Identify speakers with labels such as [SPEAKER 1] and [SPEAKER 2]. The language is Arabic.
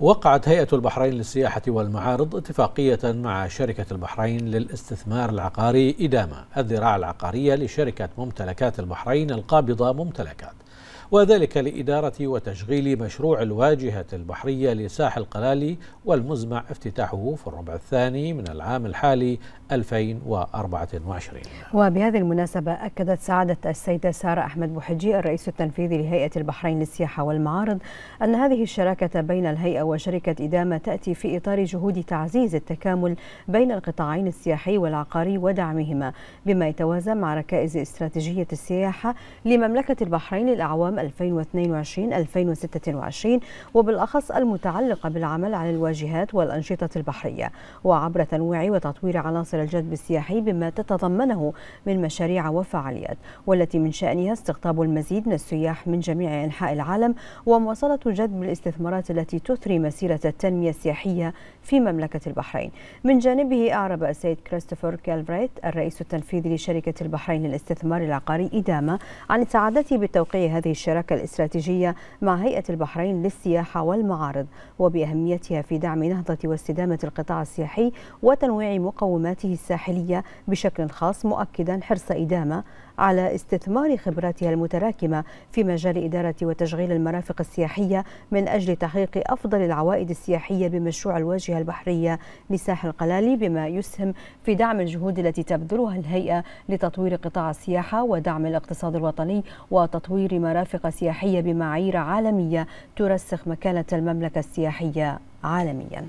[SPEAKER 1] وقعت هيئة البحرين للسياحة والمعارض اتفاقية مع شركة البحرين للاستثمار العقاري إدامة الذراع العقارية لشركة ممتلكات البحرين القابضة ممتلكات وذلك لإدارة وتشغيل مشروع الواجهة البحرية لساحل قلالي والمزمع افتتاحه في الربع الثاني من العام الحالي 2024
[SPEAKER 2] وبهذه المناسبة أكدت سعادة السيدة سارة أحمد بوحجي الرئيس التنفيذي لهيئة البحرين للسياحة والمعارض أن هذه الشراكة بين الهيئة وشركة إدامة تأتي في إطار جهود تعزيز التكامل بين القطاعين السياحي والعقاري ودعمهما بما يتوازى مع ركائز استراتيجية السياحة لمملكة البحرين للأعوام 2022-2026 وبالأخص المتعلقة بالعمل على الواجهات والأنشطة البحرية وعبر تنويع وتطوير عناصر الجذب السياحي بما تتضمنه من مشاريع وفعاليات والتي من شأنها استقطاب المزيد من السياح من جميع أنحاء العالم ومواصلة جذب الاستثمارات التي تثري مسيرة التنمية السياحية في مملكة البحرين من جانبه أعرب السيد كريستوفر كالفريت الرئيس التنفيذي لشركة البحرين للاستثمار العقاري إدامة عن سعادته بتوقيع هذه الشركة الشراكة الاستراتيجية مع هيئة البحرين للسياحة والمعارض وبأهميتها في دعم نهضة واستدامة القطاع السياحي وتنويع مقوماته الساحلية بشكل خاص مؤكدا حرص إدامة على استثمار خبراتها المتراكمة في مجال إدارة وتشغيل المرافق السياحية من أجل تحقيق أفضل العوائد السياحية بمشروع الواجهة البحرية لساحل قلالي بما يسهم في دعم الجهود التي تبذلها الهيئة لتطوير قطاع السياحة ودعم الاقتصاد الوطني وتطوير مرافق موافقة سياحية بمعايير عالمية ترسخ مكانة المملكة السياحية عالمياً